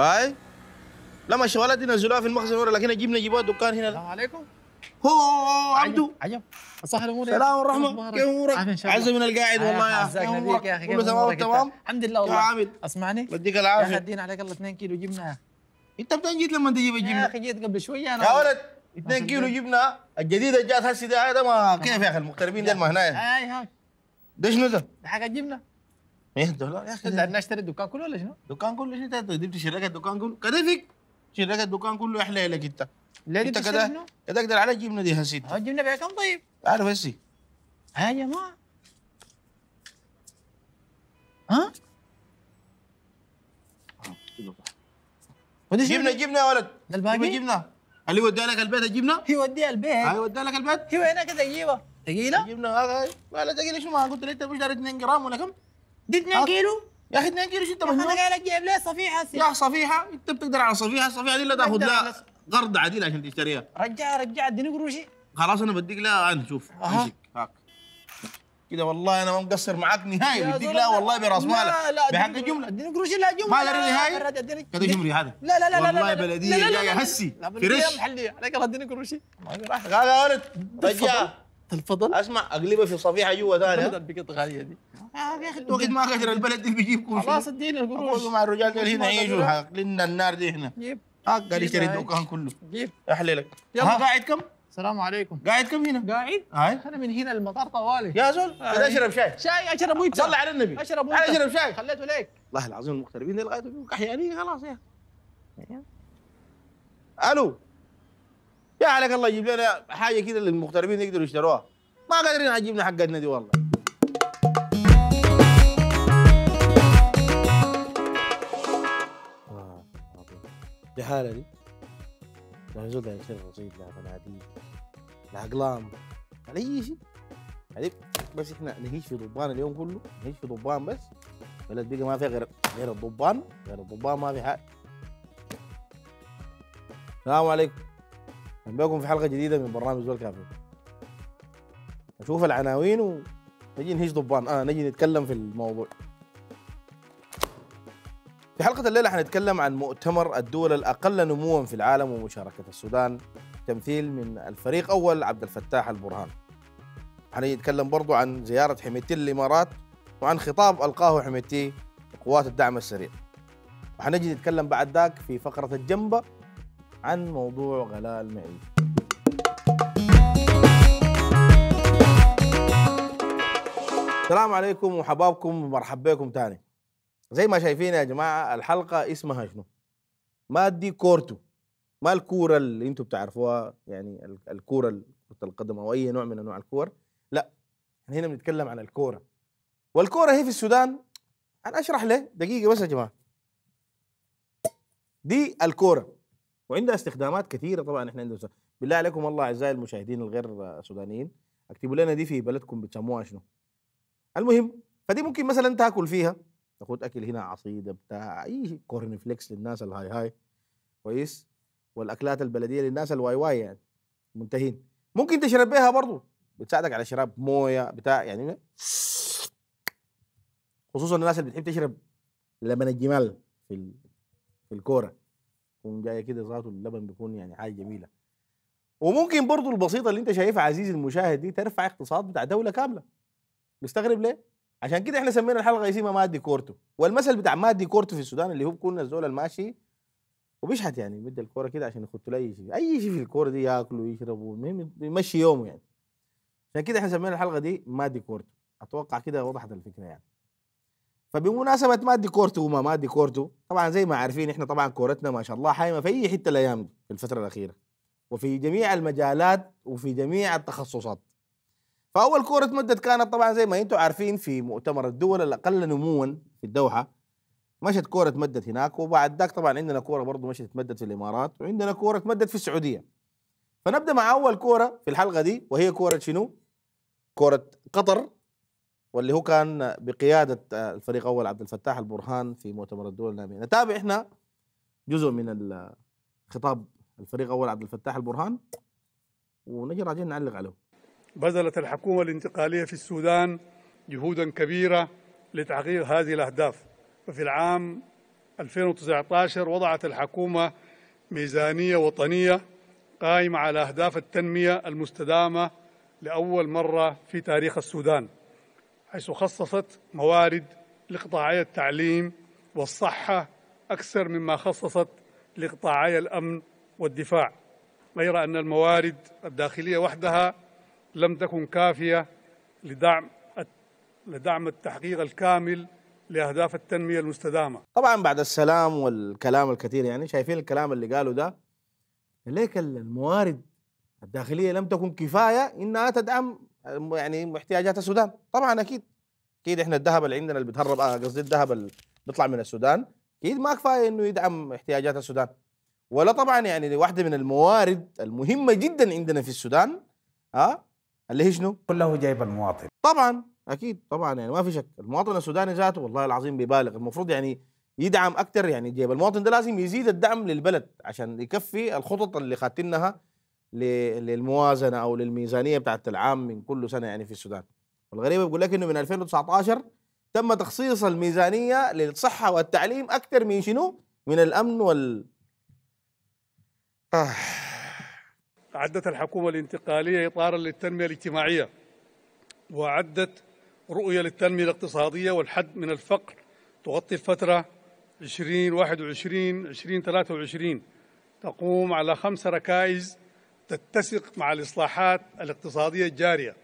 هاي لا ما الشوالات دي نزلوها في المخزن ورا لكن جبنا جيبوها دكان هنا السلام عليكم هو عبدو عجب صح الامور سلام ورحمه كيف امورك عز من القاعد آه، والله يا اخي امورك كله تمام تمام الحمد لله والله عامل اسمعني بديك العافيه يا خدينا عليك الله 2 كيلو جبنه انت بتن جيت لما تجيب الجبنه يا اخي جيت قبل شويه انا يا ولد 2 كيلو جبنه الجديده جات هسه ده ما كيف يا اخي المغتربين ده ما هنا اي هاي ده شنو ده؟ ده حاجه جبنه 100 ايه دولار يا اخي قعدنا اشتري الدكان كله ولا شنو؟ الدكان كله شنو انت جبت شراكه الدكان كله كذا فيك شراكه الدكان كله احلى لك انت ليه انت كذا كده اقدر على اه، جبنا دي هسي ها جبنا بها كم طيب؟ عارف هسي ها يا جماعه ها؟ ودي جبنا جبنا يا ولد ده الباقي جبنا اللي وديها لك البيت الجبنه؟ هي وديها البيت هي وديها لك البيت هي هنا كده تجيبها ثقيله؟ جبنا هذا ولا لا ثقيله شنو ما قلت لك انت مش داري 2 جرام ولا كم؟ دي 2 كيلو يا اخي 2 كيلو شو انت مجنون انا قاعد اجيب ليه صفيحه هسه يا صفيحه انت بتقدر على صفيحه الصفيحه دي اللي تاخذ لها قرض عديل عشان تشتريها رجع رجع اديني قروشي خلاص انا بديك لها انا شوف هاك كده والله انا ما مقصر معاك نهائي بديك لا والله براس مالك بحق الجمله اديني قروشي لا جمله مالها نهائي كده جمري هذا لا لا لا لا والله بلديه جايه هسي فريش محليه عليك الله اديني قروشي راح هذا ولد رجع تفضل اسمع اقلبها في صفيحه جوا ثانيه البقط غاليه دي آه يا اخي انتوا وقت ما كسر البلد دي بيجيبكم خلاص ادينا القروش مع الرجال دول هنا يجوا لنا النار دي هنا جيب آه، قال يشتري الدكان كله جيب لك يلا قاعد كم؟ السلام عليكم قاعد كم هنا؟ قاعد؟ هاي انا من هنا المطار طوالي يا زول بدي آه، اشرب شاي شاي اشرب ويتا صلي على النبي اشرب ويتا انا اشرب شاي خليته ليك والله العظيم المغتربين لغايه احيانيه خلاص يا يعني. الو يا عليك الله يجيب لنا حاجه كده للمغتربين يقدروا يشتروها ما قادرين عجبنا حقتنا دي والله الحالة آه، دي يعني زول قاعد يشتري رصيد لا بناديل لا اقلام على اي شيء بس احنا نعيش في ضبان اليوم كله نعيش في ضبان بس بلد بقى ما فيها غير غير الضبان غير الضبان ما في حاجه السلام عليكم نلقاكم في حلقه جديده من برنامج زول كافي نشوف العناوين ونجي نهيج ضبان اه نجي نتكلم في الموضوع في حلقة الليلة حنتكلم عن مؤتمر الدول الأقل نموا في العالم ومشاركة السودان تمثيل من الفريق أول عبد الفتاح البرهان حنجي نتكلم برضو عن زيارة حميتي للإمارات وعن خطاب ألقاه حميتي لقوات الدعم السريع وحنجي نتكلم بعد ذاك في فقرة الجنبة عن موضوع غلاء المعيشة السلام عليكم وحبابكم ومرحبا بكم تاني زي ما شايفين يا جماعة الحلقة اسمها شنو ما دي كورتو ما الكورة اللي انتم بتعرفوها يعني الكورة كرة القدم او اي نوع من انواع الكور لا احنا هنا بنتكلم عن الكورة والكورة هي في السودان انا اشرح ليه دقيقة بس يا جماعة دي الكورة وعندها استخدامات كثيره طبعا احنا عندنا بالله عليكم والله اعزائي المشاهدين الغير سودانيين اكتبوا لنا دي في بلدكم بتسموها شنو المهم فدي ممكن مثلا تاكل فيها تاخد اكل هنا عصيده بتاع اي كورن فليكس للناس الهاي هاي كويس والاكلات البلديه للناس الواي واي يعني منتهين ممكن تشرب بيها برضه بتساعدك على شراب مويه بتاع يعني إيه؟ خصوصا الناس اللي بتحب تشرب لبن الجمال في في الكوره تكون جايه كده ذاته اللبن بيكون يعني حاجه جميله وممكن برضو البسيطه اللي انت شايفها عزيزي المشاهد دي ترفع اقتصاد بتاع دوله كامله مستغرب ليه عشان كده احنا سمينا الحلقه اسمها مادي كورتو والمثل بتاع مادي كورتو في السودان اللي هو بيكون الزول الماشي وبيشحت يعني مد الكوره كده عشان يخط له اي شيء اي شيء في الكوره دي ياكله ويشرب المهم يمشي يومه يعني عشان كده احنا سمينا الحلقه دي مادي كورتو اتوقع كده وضحت الفكره يعني فبمناسبه مادي كورتو وما مادي كورتو طبعا زي ما عارفين احنا طبعا كورتنا ما شاء الله حايمه في اي حته الايام في الفتره الاخيره وفي جميع المجالات وفي جميع التخصصات فاول كوره مدت كانت طبعا زي ما انتم عارفين في مؤتمر الدول الاقل نموا في الدوحه مشت كوره مدت هناك وبعد ذاك طبعا عندنا كوره برضو مشت اتمدت في الامارات وعندنا كوره مدت في السعوديه فنبدا مع اول كوره في الحلقه دي وهي كوره شنو؟ كوره قطر واللي هو كان بقياده الفريق اول عبد الفتاح البرهان في مؤتمر الدول الناميه نتابع احنا جزء من خطاب الفريق اول عبد الفتاح البرهان ونجي راجعين نعلق عليه بذلت الحكومه الانتقاليه في السودان جهودا كبيره لتحقيق هذه الاهداف وفي العام 2019 وضعت الحكومه ميزانيه وطنيه قائمه على اهداف التنميه المستدامه لاول مره في تاريخ السودان حيث خصصت موارد لقطاعي التعليم والصحة أكثر مما خصصت لقطاعي الأمن والدفاع غير أن الموارد الداخلية وحدها لم تكن كافية لدعم لدعم التحقيق الكامل لأهداف التنمية المستدامة طبعا بعد السلام والكلام الكثير يعني شايفين الكلام اللي قالوا ده ليك الموارد الداخلية لم تكن كفاية إنها تدعم يعني احتياجات السودان طبعا اكيد اكيد احنا الذهب اللي عندنا اللي بتهرب آه قصدي الذهب اللي بيطلع من السودان اكيد ما كفايه انه يدعم احتياجات السودان ولا طبعا يعني واحده من الموارد المهمه جدا عندنا في السودان ها آه اللي هي شنو؟ كله جايب المواطن طبعا اكيد طبعا يعني ما في شك المواطن السوداني ذاته والله العظيم بيبالغ المفروض يعني يدعم اكثر يعني جيب المواطن ده لازم يزيد الدعم للبلد عشان يكفي الخطط اللي خاتنها للموازنه او للميزانيه بتاعت العام من كل سنه يعني في السودان والغريبه بيقول لك انه من 2019 تم تخصيص الميزانيه للصحه والتعليم اكثر من شنو؟ من الامن وال آه. عدت الحكومه الانتقاليه اطارا للتنميه الاجتماعيه وعدت رؤيه للتنميه الاقتصاديه والحد من الفقر تغطي الفتره 2021 2023 تقوم على خمس ركائز تتسق مع الإصلاحات الاقتصادية الجارية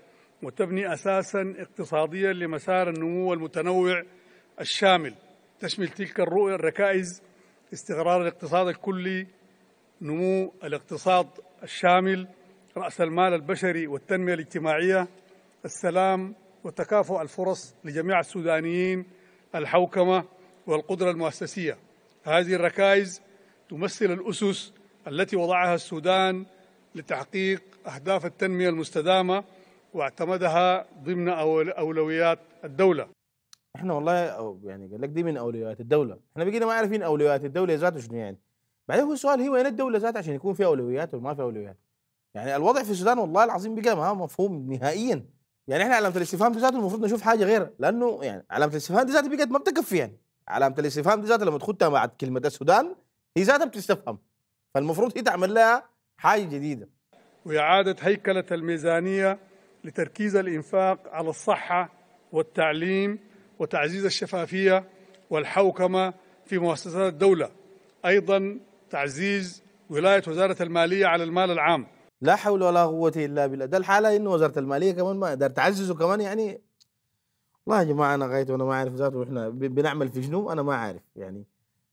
وتبني أساسا اقتصاديا لمسار النمو المتنوع الشامل تشمل تلك الرؤية الركائز استقرار الاقتصاد الكلي نمو الاقتصاد الشامل رأس المال البشري والتنمية الاجتماعية السلام وتكافؤ الفرص لجميع السودانيين الحوكمة والقدرة المؤسسية هذه الركائز تمثل الأسس التي وضعها السودان لتحقيق أهداف التنمية المستدامة واعتمدها ضمن أولويات الدولة احنا والله يعني قال لك دي من اولويات الدوله احنا بقينا ما عارفين اولويات الدوله ذاتها شنو يعني بعدين هو السؤال هي وين الدوله ذاتها عشان يكون في اولويات ولا ما اولويات يعني الوضع في السودان والله العظيم بقى ما مفهوم نهائيا يعني احنا علامه الاستفهام دي ذاته المفروض نشوف حاجه غير لانه يعني علامه الاستفهام دي بقت ما بتكفي يعني علامه الاستفهام دي لما تخدها بعد كلمه السودان هي ذاتها بتستفهم فالمفروض هي تعمل لها حاجة جديدة وإعادة هيكلة الميزانية لتركيز الإنفاق على الصحة والتعليم وتعزيز الشفافية والحوكمة في مؤسسات الدولة أيضا تعزيز ولاية وزارة المالية على المال العام لا حول ولا قوة إلا بالله ده الحالة إنه وزارة المالية كمان ما قدر تعززه كمان يعني والله يا جماعة أنا غايته أنا ما أعرف ذاته وإحنا بنعمل في شنو أنا ما أعرف يعني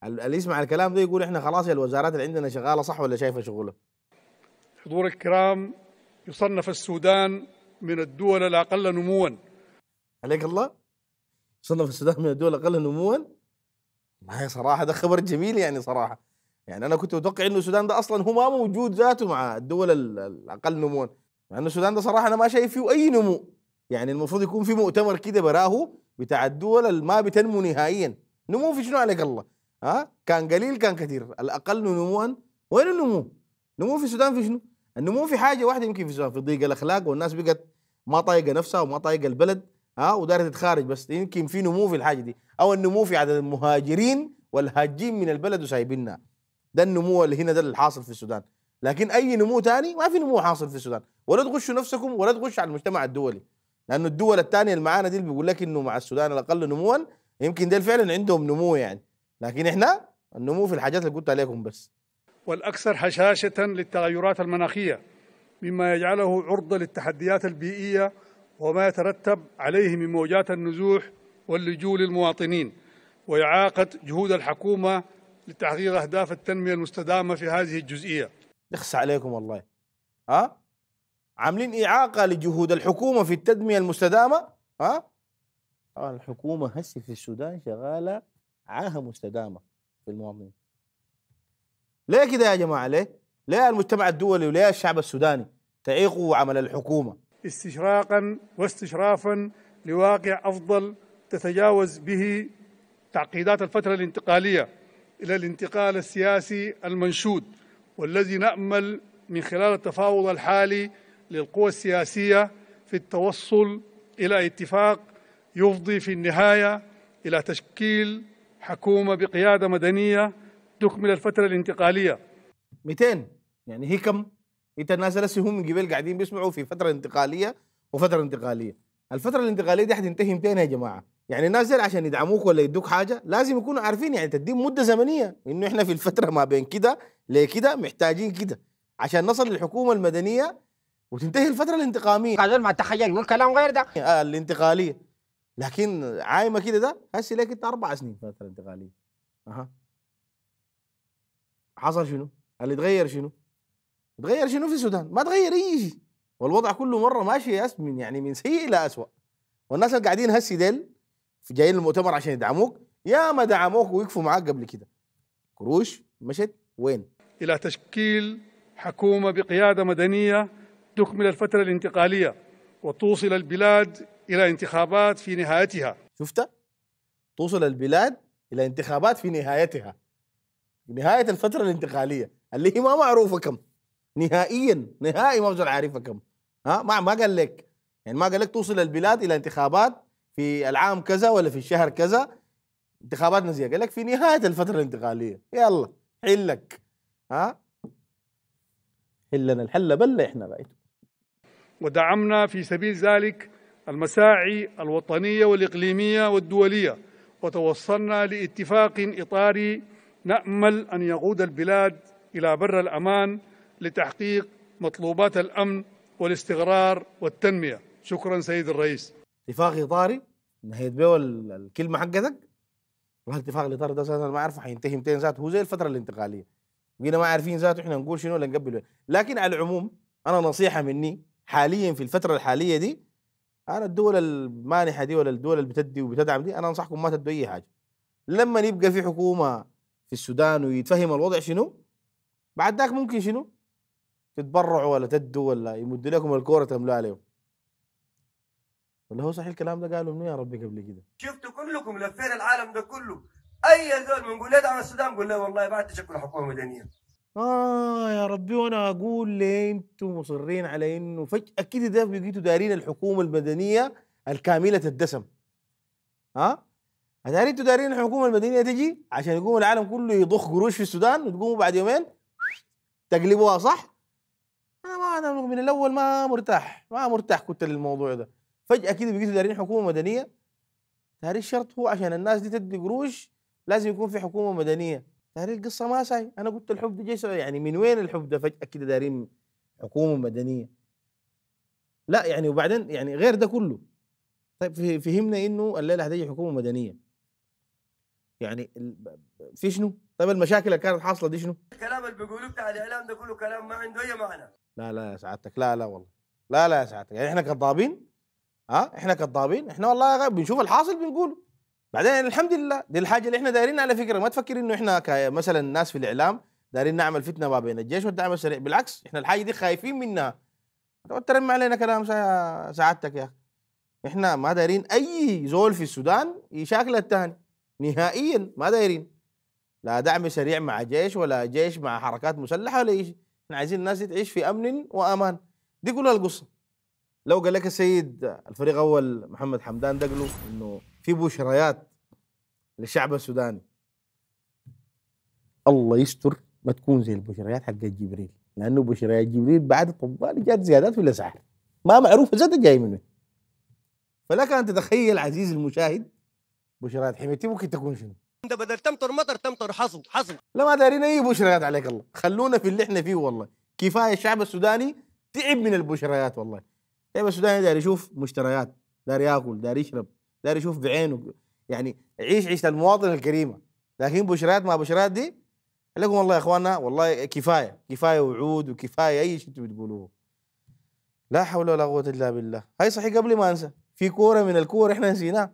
اللي يسمع الكلام ده يقول إحنا خلاص الوزارات اللي عندنا شغالة صح ولا شايفة شغلة حضور الكرام يصنف السودان من الدول الأقل نموا عليك الله صنف السودان من الدول الأقل نموا ما هي صراحة ده خبر جميل يعني صراحة يعني أنا كنت متوقع إنه السودان ده أصلا هو ما موجود ذاته مع الدول الأقل نموا مع إنه السودان ده صراحة أنا ما شايف فيه أي نمو يعني المفروض يكون في مؤتمر كده براهو بتاع الدول اللي ما بتنمو نهائيا نمو في شنو عليك الله ها كان قليل كان كثير الأقل نموا وين النمو؟ نمو في السودان في شنو؟ النمو في حاجه واحده يمكن في في ضيق الاخلاق والناس بقت ما طايقه نفسها وما طايقه البلد ها ودارت تتخارج بس يمكن في نمو في الحاجه دي او النمو في عدد المهاجرين والهاجين من البلد وسايبيننا ده النمو اللي هنا ده اللي حاصل في السودان لكن اي نمو تاني ما في نمو حاصل في السودان ولا تغشوا نفسكم ولا تغش على المجتمع الدولي لانه الدول الثانيه اللي معانا دي اللي بيقول لك انه مع السودان الاقل نموا يمكن ديل فعلا عندهم نمو يعني لكن احنا النمو في الحاجات اللي قلت عليكم بس والأكثر هشاشة للتغيرات المناخية مما يجعله عرضة للتحديات البيئية وما يترتب عليه من موجات النزوح واللجوء للمواطنين وإعاقة جهود الحكومة لتحقيق أهداف التنمية المستدامة في هذه الجزئية يخص عليكم والله ها عاملين إعاقة لجهود الحكومة في التنمية المستدامة ها الحكومة هسه في السودان شغالة عاهة مستدامة في المواطنين ليه كده يا جماعه ليه؟ ليه المجتمع الدولي وليه الشعب السوداني تعيقوا عمل الحكومه؟ استشراقا واستشرافا لواقع افضل تتجاوز به تعقيدات الفتره الانتقاليه الى الانتقال السياسي المنشود والذي نامل من خلال التفاوض الحالي للقوى السياسيه في التوصل الى اتفاق يفضي في النهايه الى تشكيل حكومه بقياده مدنيه تكمل الفتره الانتقاليه 200 يعني هي كم انت الناس لسه هم من قبل قاعدين بيسمعوا في فتره انتقاليه وفتره انتقاليه الفتره الانتقاليه دي حتنتهي 200 يا جماعه يعني الناس دي عشان يدعموك ولا يدوك حاجه لازم يكونوا عارفين يعني تديهم مده زمنيه انه احنا في الفتره ما بين كده لكده محتاجين كده عشان نصل للحكومه المدنيه وتنتهي الفتره الانتقاميه هذول ما تخيل كلام غير ده آه الانتقاليه لكن عايمه كده ده هسه لك انت اربع سنين فتره انتقاليه اها حصل شنو؟ اللي تغير شنو؟ تغير شنو في السودان؟ ما تغير اي شيء والوضع كله مره ماشي من يعني من سيء الى اسوء والناس اللي قاعدين هسي ديل جايين المؤتمر عشان يدعموك يا ما دعموك ويقفوا معاك قبل كده قروش مشت وين؟ الى تشكيل حكومه بقياده مدنيه تكمل الفتره الانتقاليه وتوصل البلاد الى انتخابات في نهايتها شفت؟ توصل البلاد الى انتخابات في نهايتها نهايه الفتره الانتقاليه اللي هي ما معروفه كم نهائيا نهائي ما بزول عارفة كم ها ما ما قال لك يعني ما قال لك توصل البلاد الى انتخابات في العام كذا ولا في الشهر كذا انتخابات نزيهة قال لك في نهايه الفتره الانتقاليه يلا حلك ها حلنا الحل بلة احنا رايته ودعمنا في سبيل ذلك المساعي الوطنيه والاقليميه والدوليه وتوصلنا لاتفاق اطاري نأمل أن يقود البلاد إلى بر الأمان لتحقيق مطلوبات الأمن والاستقرار والتنمية شكرا سيد الرئيس اتفاق إطاري نهيت به الكلمة حقتك والله اتفاق الإطاري ده ما أعرفه حينتهي متين ذاته هو زي الفترة الانتقالية بقينا ما عارفين ذاته إحنا نقول شنو ولا نقبل لكن على العموم أنا نصيحة مني حاليا في الفترة الحالية دي أنا الدول المانحة دي ولا الدول اللي بتدي وبتدعم دي أنا أنصحكم ما تدوا أي حاجة لما يبقى في حكومة في السودان ويتفهم الوضع شنو بعد ذاك ممكن شنو تتبرعوا ولا تدوا ولا يمدوا لكم الكوره تملوها عليهم ولا هو صحيح الكلام ده قالوا منو يا ربي قبل كده شفتوا كلكم لفينا العالم ده كله اي زول بنقول ادعم السودان قول له والله بعد تشكل حكومه مدنيه آه يا ربي وأنا أقول ليه أنتم مصرين على إنه فجأة كده ده بقيتوا دارين الحكومة المدنية الكاملة الدسم ها آه؟ هتاري انتوا دارين الحكومه المدنيه تجي عشان يقوم العالم كله يضخ قروش في السودان وتقوموا بعد يومين تقلبوها صح؟ انا ما انا من الاول ما مرتاح ما مرتاح كنت للموضوع ده فجاه كده بقيتوا دارين حكومه مدنيه تاري الشرط هو عشان الناس دي تدي قروش لازم يكون في حكومه مدنيه تاري القصه ما ساي انا قلت الحب ده يعني من وين الحب ده فجاه كده دارين حكومه مدنيه لا يعني وبعدين يعني غير ده كله طيب فهمنا انه الليله هتجي حكومه مدنيه يعني في شنو؟ طيب المشاكل اللي كانت حاصله دي شنو؟ الكلام اللي بيقولوه بتاع الاعلام ده كله كلام ما عنده اي معنى لا لا يا سعادتك لا لا والله لا لا يا سعادتك يعني احنا كذابين ها أه؟ احنا كذابين احنا والله بنشوف الحاصل بنقوله بعدين الحمد لله دي الحاجه اللي احنا دايرينها على فكره ما تفكر انه احنا مثلا الناس في الاعلام دايرين نعمل فتنه ما بين الجيش والدعم السريع بالعكس احنا الحاجه دي خايفين منها ترمي علينا كلام سعادتك يا اخي احنا ما دايرين اي زول في السودان يشاكل الثاني نهائيا ما دايرين لا دعم سريع مع جيش ولا جيش مع حركات مسلحه ولا شيء احنا عايزين الناس تعيش في امن وامان دي كلها القصه لو قال لك السيد الفريق اول محمد حمدان دقلو انه في بشريات للشعب السوداني الله يستر ما تكون زي البشريات حق جبريل لانه بشريات جبريل بعد طوال جات زيادات في الاسعار ما معروف زاد جاي من وين فلك ان تتخيل عزيزي المشاهد بشرى حميتي ممكن تكون شنو؟ انت بدل تمطر مطر تمطر حصو حصو لا ما دارين اي بشريات عليك الله خلونا في اللي احنا فيه والله كفايه الشعب السوداني تعب من البشريات والله الشعب السوداني داري يشوف مشتريات داري ياكل داري يشرب داري يشوف بعينه يعني عيش عيشه المواطن الكريمه لكن بشريات ما بشريات دي لكم والله يا اخواننا والله كفايه كفايه وعود وكفايه اي شيء انتم بتقولوه لا حول ولا قوه الا بالله هاي صحيح قبل ما انسى في كوره من الكور احنا نسيناها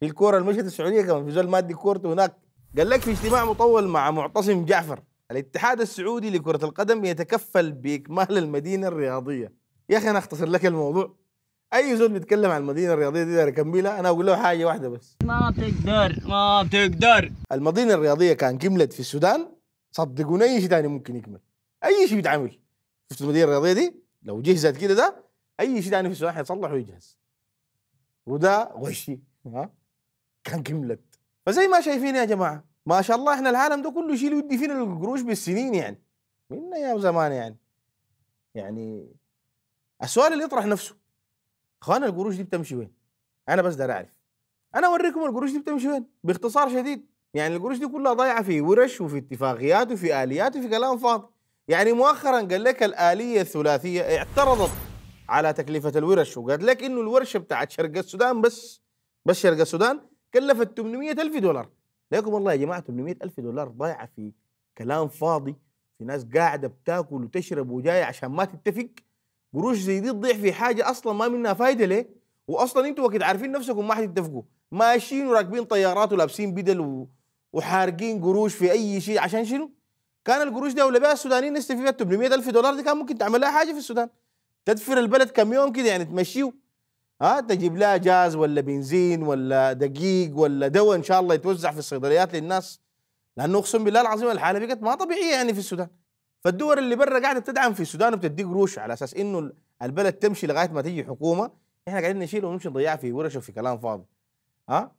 في الكوره المشهد السعوديه كمان في زول مادي كورته هناك قال لك في اجتماع مطول مع معتصم جعفر الاتحاد السعودي لكره القدم يتكفل باكمال المدينه الرياضيه يا اخي انا اختصر لك الموضوع اي زول بيتكلم عن المدينه الرياضيه دي داري اكملها انا اقول له حاجه واحده بس ما بتقدر ما بتقدر المدينه الرياضيه كان كملت في السودان صدقوني اي شيء ثاني ممكن يكمل اي شيء بيتعمل شفت المدينه الرياضيه دي لو جهزت كده ده اي شيء ثاني في السودان حيصلح ويجهز وده غشي ها كان كملت فزي ما شايفين يا جماعه ما شاء الله احنا العالم ده كله شيء يودي فينا القروش بالسنين يعني من ايام زمان يعني يعني السؤال اللي يطرح نفسه اخوانا القروش دي بتمشي وين؟ انا بس داري اعرف انا اوريكم القروش دي بتمشي وين باختصار شديد يعني القروش دي كلها ضايعه في ورش وفي اتفاقيات وفي اليات وفي كلام فاضي يعني مؤخرا قال لك الاليه الثلاثيه اعترضت على تكلفه الورش وقالت لك انه الورشه بتاعت شرق السودان بس بس شرق السودان كلفت 800000 دولار لكم والله يا جماعه 800000 دولار ضايعه في كلام فاضي في ناس قاعده بتاكل وتشرب وجايه عشان ما تتفق قروش زي دي تضيع في حاجه اصلا ما منها فايده ليه؟ واصلا انتوا وقت عارفين نفسكم ما حتتفقوا ماشيين وراكبين طيارات ولابسين بدل و... وحارقين قروش في اي شيء عشان شنو؟ كان القروش دي ولا بها السودانيين يستفيدوا 800 الف دولار دي كان ممكن تعمل لها حاجه في السودان تدفر البلد كم يوم كده يعني تمشيه ها تجيب لها جاز ولا بنزين ولا دقيق ولا دواء ان شاء الله يتوزع في الصيدليات للناس لانه اقسم بالله العظيم الحاله بقت ما طبيعيه يعني في السودان فالدول اللي برا قاعده تدعم في السودان وبتدي قروش على اساس انه البلد تمشي لغايه ما تيجي حكومه احنا قاعدين نشيل ونمشي نضيعها في ورش وفي كلام فاضي ها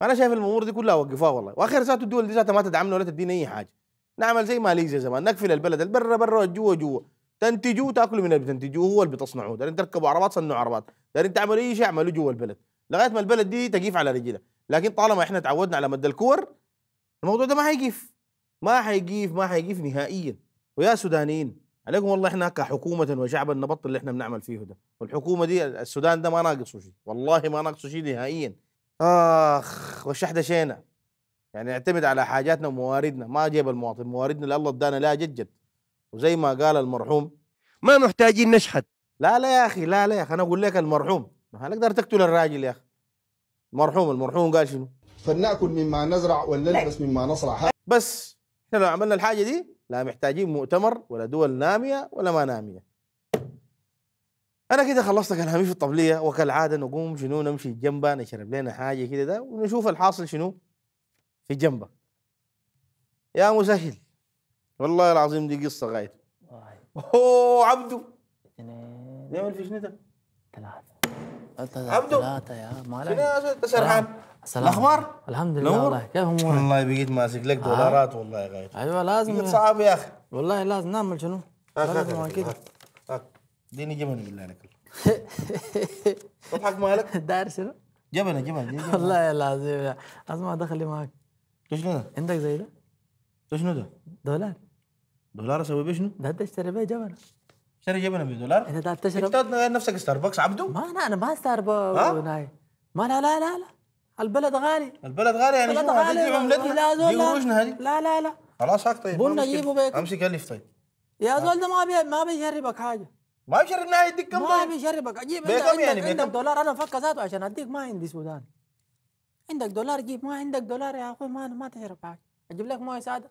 فانا شايف الامور دي كلها وقفوها والله واخر ذات الدول دي ذاتها ما تدعمنا ولا تدينا اي حاجه نعمل زي ماليزيا زمان نقفل البلد برا برا جوا جوا تنتجوا تاكلوا من اللي بتنتجوه هو اللي بتصنعوه دارين تركبوا عربات صنعوا عربات دارين تعملوا اي شيء اعملوا جوا البلد لغايه ما البلد دي تقيف على رجلها لكن طالما احنا تعودنا على مد الكور الموضوع ده ما حيقيف ما حيقيف ما حيقيف نهائيا ويا سودانيين عليكم والله احنا كحكومه وشعب النبط اللي احنا بنعمل فيه ده والحكومه دي السودان ده ما ناقصه شيء والله ما ناقصه شيء نهائيا اخ والشحده شينا يعني نعتمد على حاجاتنا ومواردنا ما جيب المواطن مواردنا اللي الله ادانا لا جد جد وزي ما قال المرحوم ما محتاجين نشحت لا لا يا اخي لا لا يا اخي انا اقول لك المرحوم ما نقدر تقتل الراجل يا اخي المرحوم المرحوم قال شنو فلناكل مما نزرع ولنلبس مما نصنع بس احنا لو عملنا الحاجه دي لا محتاجين مؤتمر ولا دول ناميه ولا ما ناميه انا كده خلصت كلامي في الطبليه وكالعاده نقوم شنو نمشي جنبه نشرب لنا حاجه كده ده ونشوف الحاصل شنو في جنبه يا مسهل والله العظيم دي قصه غايته اوه عبده اثنين ليه ما في شنو ثلاثة عبده ثلاثة يا مالك شنو سرحان الاخبار الحمد لله والله كيف امورك؟ والله بقيت ماسك لك آه. دولارات آه. والله غير ايوه لازم بقيت صعب يا اخي والله لازم نعمل شنو؟ آه، لازم كده اديني آه، جبن بالله لك تضحك مالك؟ داير شنو؟ جبنه جبنه والله يا العظيم لازم ادخل معك شنو ده؟ عندك زي ده؟ شنو ده؟ دولار دولار اسوي به شنو؟ ده تشتري به بيه جبنه اشتري جبنه بدولار؟ انت تعرف تشرب انت نفسك ستاربكس عبده؟ ما انا انا ما ستاربكس ها؟ ما لا لا لا لا البلد غالي البلد غالي يعني البلد غالي دي عملتنا لا دي لا هذه لا لا لا خلاص هاك طيب بنا جيبه بيت امشي كلف طيب يا زول ده ما بي... ما بيشربك حاجه ما بيشربنا يديك طيب. كم ما بيشربك اجيب انت عندك, يعني عندك دولار انا مفكر ذاته عشان اديك ما عندي سودان عندك دولار جيب ما عندك دولار يا اخوي ما ما تشرب حاجه اجيب لك مويه ساده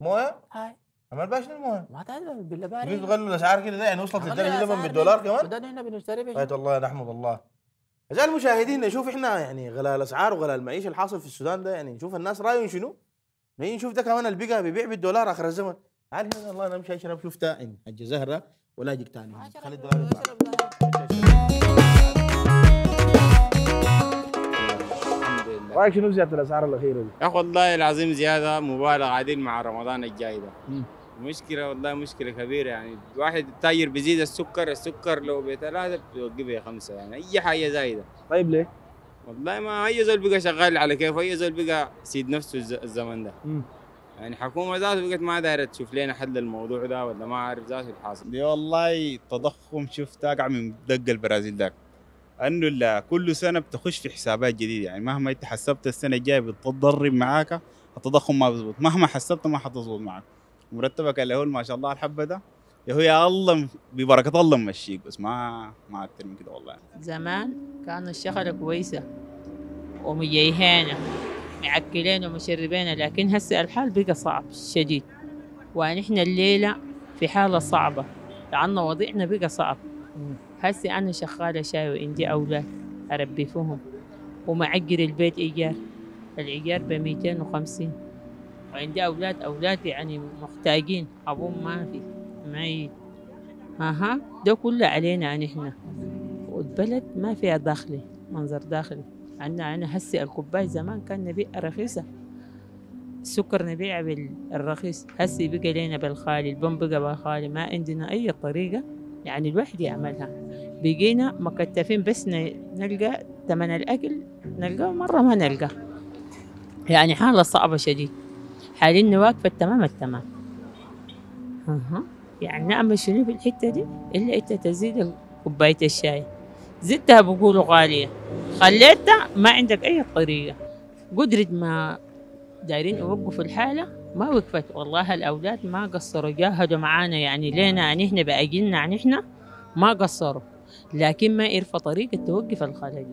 مويه؟ هاي ما بقاش المهم ما تعرف بالله بقى ليه الاسعار كده ده يعني وصلت للدرجه دي بالدولار كمان ده احنا بنشتري بيه والله نحمد الله اعزائي المشاهدين نشوف احنا يعني غلاء الاسعار وغلاء المعيشه الحاصل في السودان ده يعني نشوف الناس رايهم شنو نيجي نشوف ده كمان البقى بيبيع بالدولار اخر الزمن تعال هنا والله انا مش اشرب شوف تائن حجه زهره ولا اجيك تاني خلي الدولار يطلع رايك شنو زياده الاسعار الاخيره دي؟ يا اخي والله العظيم زياده مبالغ عديل مع رمضان الجاي ده مشكله والله مشكله كبيره يعني الواحد التاجر بيزيد السكر السكر لو بثلاثه بتوقفها خمسه يعني اي حاجه زايده طيب ليه؟ والله ما اي زول بقى شغال على كيف اي زول بقى سيد نفسه الزمن ده مم. يعني حكومه ذاته بقت ما دايره تشوف لنا حل الموضوع ده ولا ما عارف ذاته الحاصل دي والله تضخم شوف تاقع من دق البرازيل داك انه كل سنه بتخش في حسابات جديده يعني مهما انت حسبت السنه الجايه بتضرب معاك التضخم ما بيظبط مهما حسبت ما حتظبط معاك اللي هو ما شاء الله على الحبه ده يا هو يا الله ببركه الله ممشيك بس ما ما اكثر من كده والله زمان كانوا الشغله كويسه ومجيهانه معكلين ومشربين لكن هسه الحال بقى صعب شديد ونحن الليله في حاله صعبه لأن وضعنا بقى صعب هسه أنا شغالة شاي وعندي أولاد أربي فيهم ومعجر البيت إيجار الإيجار ب 250 وعندي أولاد أولادي يعني محتاجين أبوهم ما في معيد أها ده كله علينا يعني والبلد ما فيها داخلي منظر داخلي عندنا أنا هسي الكوباية زمان كان نبيعها رخيصة السكر نبيعه بالرخيص هسي بقى لينا بالخالي البن بقى بالخالي ما عندنا أي طريقة يعني الواحد يعملها بقينا مكتفين بس نلقى ثمن الأكل نلقاه مرة ما نلقاه يعني حالة صعبة شديد حاليا واقفة تمام التمام أها يعني نعمل شنو في الحتة دي إلا أنت تزيد كوباية الشاي زدتها بقولوا غالية خليتها ما عندك أي طريقة قدرة ما دايرين يوقفوا الحالة ما وقفت والله الأولاد ما قصروا جاهدوا معانا يعني لينا عن إحنا بأجلنا عن إحنا ما قصروا لكن ما يرفع طريقة توقف الخلل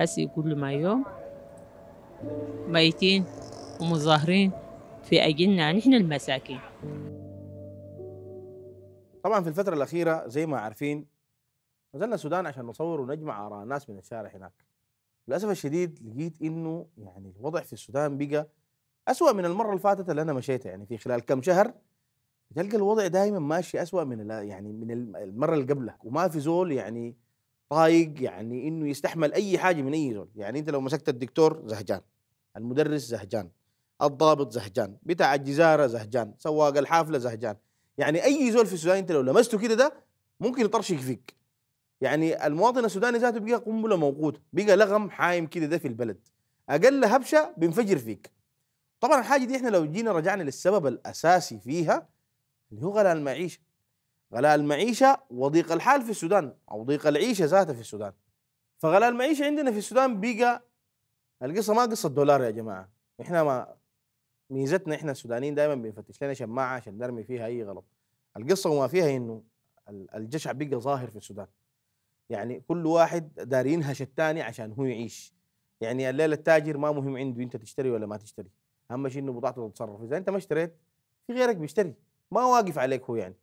هسي كل ما يوم ميتين ومظاهرين في أجلنا نحن المساكين طبعا في الفترة الأخيرة زي ما عارفين نزلنا السودان عشان نصور ونجمع آراء ناس من الشارع هناك للأسف الشديد لقيت إنه يعني الوضع في السودان بقى أسوأ من المرة اللي فاتت اللي أنا مشيتها يعني في خلال كم شهر تلقى الوضع دائما ماشي أسوأ من يعني من المرة اللي قبلها وما في زول يعني طايق يعني انه يستحمل اي حاجه من اي زول يعني انت لو مسكت الدكتور زهجان المدرس زهجان الضابط زهجان بتاع الجزاره زهجان سواق الحافله زهجان يعني اي زول في السودان انت لو لمسته كده ده ممكن يطرشك فيك يعني المواطن السوداني ذاته بقى قنبله موقوت بقى لغم حايم كده ده في البلد اقل هبشه بينفجر فيك طبعا الحاجه دي احنا لو جينا رجعنا للسبب الاساسي فيها اللي هو غلاء المعيشه غلاء المعيشه وضيق الحال في السودان او ضيق العيشه ذاته في السودان فغلاء المعيشه عندنا في السودان بقى القصه ما قصه دولار يا جماعه احنا ما ميزتنا احنا السودانيين دائما بنفتش لنا شماعه عشان نرمي فيها اي غلط القصه وما فيها انه الجشع بقى ظاهر في السودان يعني كل واحد داري ينهش الثاني عشان هو يعيش يعني الليله التاجر ما مهم عنده انت تشتري ولا ما تشتري اهم شيء انه بضاعته تتصرف اذا انت ما اشتريت في غيرك بيشتري ما واقف عليك هو يعني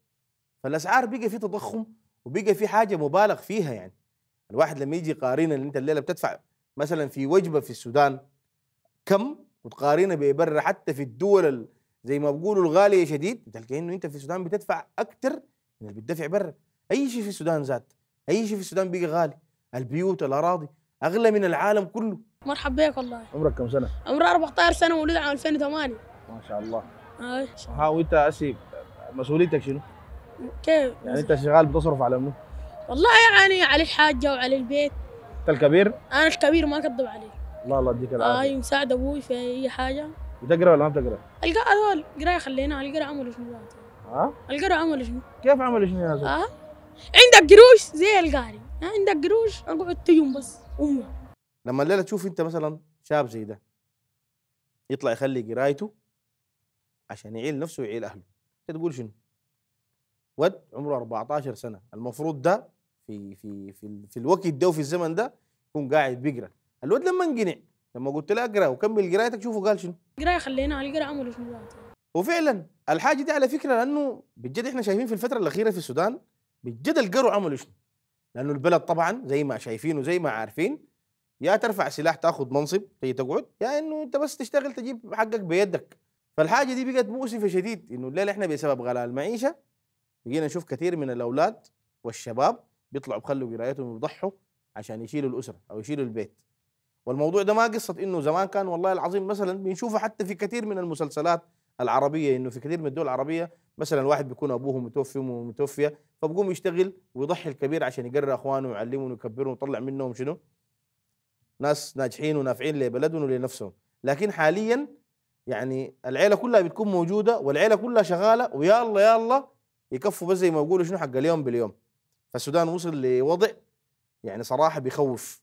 فالاسعار بقى في تضخم وبقى في حاجه مبالغ فيها يعني الواحد لما يجي يقارن اللي انت الليله بتدفع مثلا في وجبه في السودان كم وتقارنها ببرة حتى في الدول زي ما بقولوا الغالية شديد بتلقى انه انت في السودان بتدفع اكثر من اللي بتدفع برا اي شيء في السودان زاد اي شيء في السودان بقى غالي البيوت الاراضي اغلى من العالم كله مرحبا بك والله عمرك كم سنة؟ عمري 14 سنة ولد عام 2008 ما شاء الله ها وانت اسي مسؤوليتك شنو؟ كيف؟ يعني انت شغال بتصرف على منو؟ والله يعني على الحاجة وعلى البيت انت الكبير؟ انا الكبير ما اكذب عليك الله الله يديك العافيه آه، اي مساعد ابوي في اي حاجه بتقرا ولا ما بتقرا؟ هذول أه، القرايه خلينا القرا عملوا شنو ها؟ القرا عملوا شنو؟ كيف عملوا شنو يا زلمه؟ اه عندك قروش زي القاري عندك قروش اقعد تيوم بس امي لما الليله تشوف انت مثلا شاب زي ده يطلع يخلي قرايته عشان يعيل نفسه ويعيل اهله انت تقول شنو؟ ود عمره 14 سنه المفروض ده في في في, في الوقت ده وفي الزمن ده يكون قاعد بيقرا الواد لما انقنع لما قلت له اقرا وكمل قرايتك شوفه قال شنو قرايه خلينا القرا عمله شنو ذاته وفعلا الحاجه دي على فكره لانه بجد احنا شايفين في الفتره الاخيره في السودان بجد القروا عملوا شنو لانه البلد طبعا زي ما شايفين وزي ما عارفين يا ترفع سلاح تاخذ منصب تجي تقعد يا انه انت بس تشتغل تجيب حقك بيدك فالحاجه دي بقت مؤسفه شديد انه الليله احنا بسبب غلاء المعيشه بقينا نشوف كثير من الاولاد والشباب بيطلعوا بخلوا قرايتهم ويضحوا عشان يشيلوا الاسره او يشيلوا البيت والموضوع ده ما قصه انه زمان كان والله العظيم مثلا بنشوفه حتى في كثير من المسلسلات العربيه انه في كثير من الدول العربيه مثلا واحد بيكون ابوه متوفي وامه متوفيه فبقوم يشتغل ويضحي الكبير عشان يقرر اخوانه ويعلمهم ويكبرهم ويطلع منهم شنو؟ ناس ناجحين ونافعين لبلدهم ولنفسهم، لكن حاليا يعني العيله كلها بتكون موجوده والعيله كلها شغاله ويا الله يا الله يكفوا بس زي ما بيقولوا شنو حق اليوم باليوم. فالسودان وصل لوضع يعني صراحه بيخوف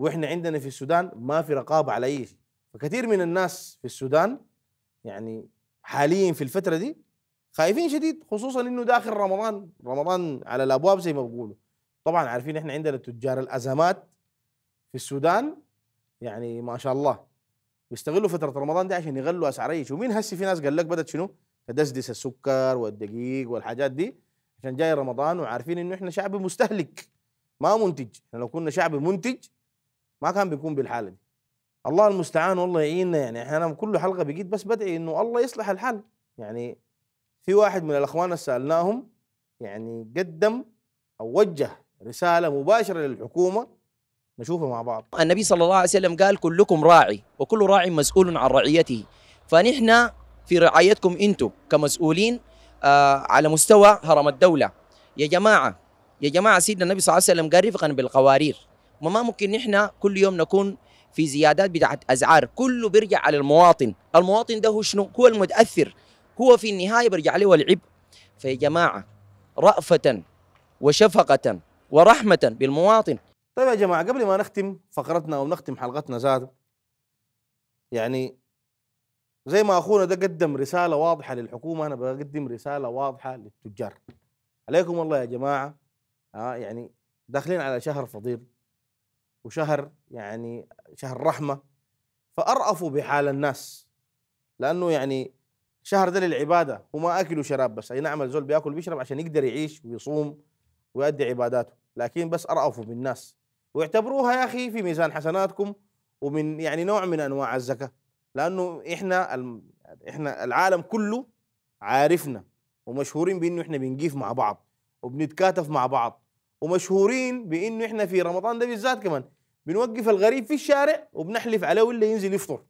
واحنا عندنا في السودان ما في رقابه على اي شيء فكثير من الناس في السودان يعني حاليا في الفتره دي خايفين شديد خصوصا انه داخل رمضان رمضان على الابواب زي ما بيقولوا طبعا عارفين احنا عندنا تجار الازمات في السودان يعني ما شاء الله بيستغلوا فتره رمضان دي عشان يغلوا اسعار اي شيء ومين هسي في ناس قال لك بدت شنو تدسدس السكر والدقيق والحاجات دي عشان جاي رمضان وعارفين انه احنا شعب مستهلك ما منتج احنا لو كنا شعب منتج ما كان بيكون بالحاله دي الله المستعان والله يعيننا يعني احنا كل حلقه بقيت بس بدعي انه الله يصلح الحال يعني في واحد من الاخوان سالناهم يعني قدم او وجه رساله مباشره للحكومه نشوفها مع بعض النبي صلى الله عليه وسلم قال كلكم راعي وكل راعي مسؤول عن رعيته فنحن في رعايتكم انتم كمسؤولين آه على مستوى هرم الدوله يا جماعه يا جماعه سيدنا النبي صلى الله عليه وسلم قال رفقا بالقوارير وما ممكن نحن كل يوم نكون في زيادات بتاعت اسعار كله بيرجع على المواطن المواطن ده هو شنو هو المتاثر هو في النهايه بيرجع عليه العبء فيا جماعه رأفة وشفقة ورحمة بالمواطن طيب يا جماعة قبل ما نختم فقرتنا أو نختم حلقتنا زاد يعني زي ما أخونا ده قدم رسالة واضحة للحكومة أنا بقدم رسالة واضحة للتجار عليكم الله يا جماعة آه يعني داخلين على شهر فضيل وشهر يعني شهر رحمه فارأفوا بحال الناس لانه يعني شهر ده للعباده هو ما اكل وشراب بس اي نعم الزول بياكل وبيشرب عشان يقدر يعيش ويصوم ويؤدي عباداته لكن بس ارأفوا بالناس واعتبروها يا اخي في ميزان حسناتكم ومن يعني نوع من انواع الزكاه لانه احنا احنا العالم كله عارفنا ومشهورين بانه احنا بنقيف مع بعض وبنتكاتف مع بعض ومشهورين بانه احنا في رمضان ده بالذات كمان بنوقف الغريب في الشارع وبنحلف عليه ولا ينزل يفطر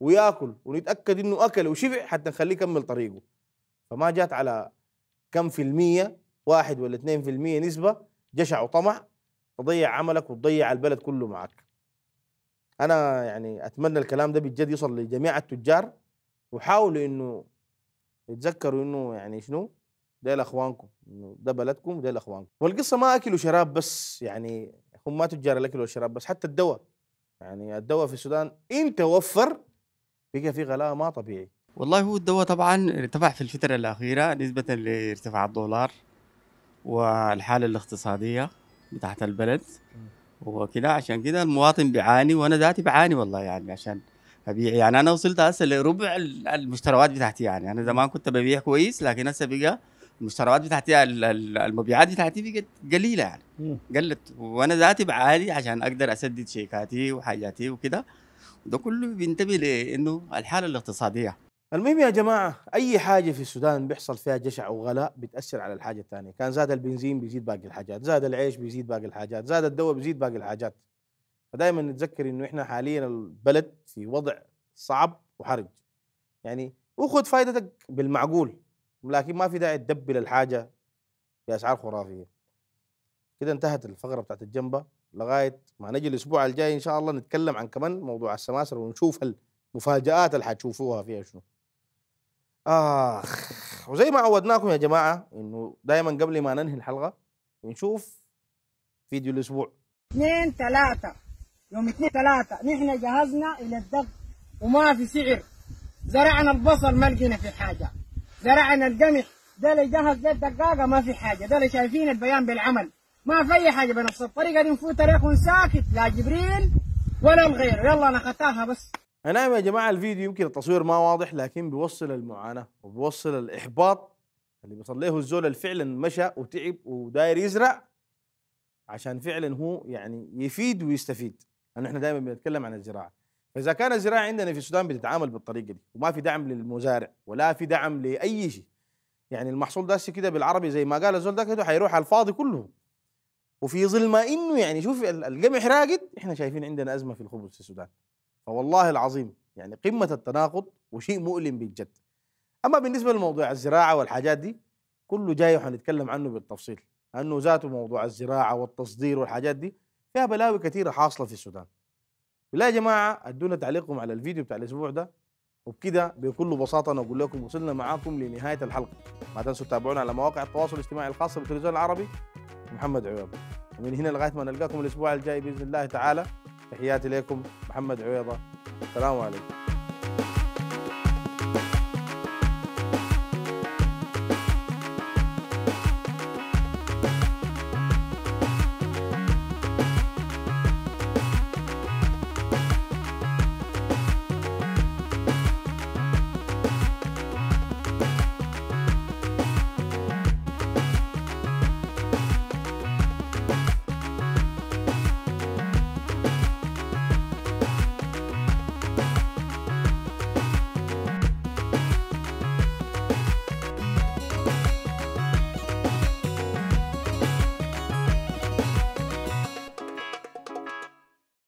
وياكل ونتاكد انه اكل وشبع حتى نخليه يكمل طريقه فما جات على كم في المية واحد ولا اثنين في المية نسبة جشع وطمع تضيع عملك وتضيع البلد كله معك أنا يعني أتمنى الكلام ده بالجد يصل لجميع التجار وحاولوا إنه يتذكروا إنه يعني شنو ده لاخوانكم ده بلدكم وده لاخوانكم والقصه ما اكل وشراب بس يعني هم ما تجار الاكل والشراب بس حتى الدواء يعني الدواء في السودان ان توفر بقى في غلاء ما طبيعي والله هو الدواء طبعا ارتفع في الفتره الاخيره نسبه لارتفاع الدولار والحاله الاقتصاديه بتاعت البلد وكده عشان كده المواطن بيعاني وانا ذاتي بعاني والله يعني عشان ابيع يعني انا وصلت هسه لربع المشتريات بتاعتي يعني انا زمان كنت ببيع كويس لكن هسه بقى المستوردات بتاعتي المبيعات بتاعتي بقت قليله يعني قلت وانا ذاتي بعالي عشان اقدر اسدد شيكاتي وحاجاتي وكده ده كله بينتبه لانه الحاله الاقتصاديه المهم يا جماعه اي حاجه في السودان بيحصل فيها جشع وغلاء بتاثر على الحاجه الثانيه، كان زاد البنزين بيزيد باقي الحاجات، زاد العيش بيزيد باقي الحاجات، زاد الدواء بيزيد باقي الحاجات. فدائما نتذكر انه احنا حاليا البلد في وضع صعب وحرج. يعني وخذ فائدتك بالمعقول لكن ما في داعي تدبل الحاجه باسعار خرافيه كده انتهت الفقره بتاعت الجنبه لغايه ما نجي الاسبوع الجاي ان شاء الله نتكلم عن كمان موضوع السماسره ونشوف المفاجات اللي حتشوفوها فيها شنو اخ وزي ما عودناكم يا جماعه انه دائما قبل ما ننهي الحلقه نشوف فيديو الاسبوع اثنين ثلاثة يوم اثنين ثلاثة نحن جهزنا الى الدق وما في سعر زرعنا البصل ما لقينا في حاجة زرعنا القمح ده اللي جهز ده الدقاقه ما في حاجه ده اللي شايفين البيان بالعمل ما في اي حاجه بنفس الطريقه دي نفوت عليكم ساكت لا جبريل ولا الغير يلا انا خطاها بس انا نعم يا جماعه الفيديو يمكن التصوير ما واضح لكن بيوصل المعاناه وبيوصل الاحباط اللي بيصل له الزول اللي فعلا مشى وتعب وداير يزرع عشان فعلا هو يعني يفيد ويستفيد لانه احنا دائما بنتكلم عن الزراعه فاذا كان الزراعه عندنا في السودان بتتعامل بالطريقه دي وما في دعم للمزارع ولا في دعم لاي شيء يعني المحصول ده كده بالعربي زي ما قال الزول ده كده حيروح على الفاضي كله وفي ظل ما انه يعني شوف القمح راقد احنا شايفين عندنا ازمه في الخبز في السودان فوالله العظيم يعني قمه التناقض وشيء مؤلم بالجد اما بالنسبه لموضوع الزراعه والحاجات دي كله جاي وحنتكلم عنه بالتفصيل لانه ذاته موضوع الزراعه والتصدير والحاجات دي فيها بلاوي كثيره حاصله في السودان لا يا جماعه ادونا تعليقكم على الفيديو بتاع الاسبوع ده وبكده بكل بساطه انا اقول لكم وصلنا معاكم لنهايه الحلقه ما تنسوا تتابعونا على مواقع التواصل الاجتماعي الخاصه بالتلفزيون العربي محمد عيوبه ومن هنا لغايه ما نلقاكم الاسبوع الجاي باذن الله تعالى تحياتي لكم محمد عويضه السلام عليكم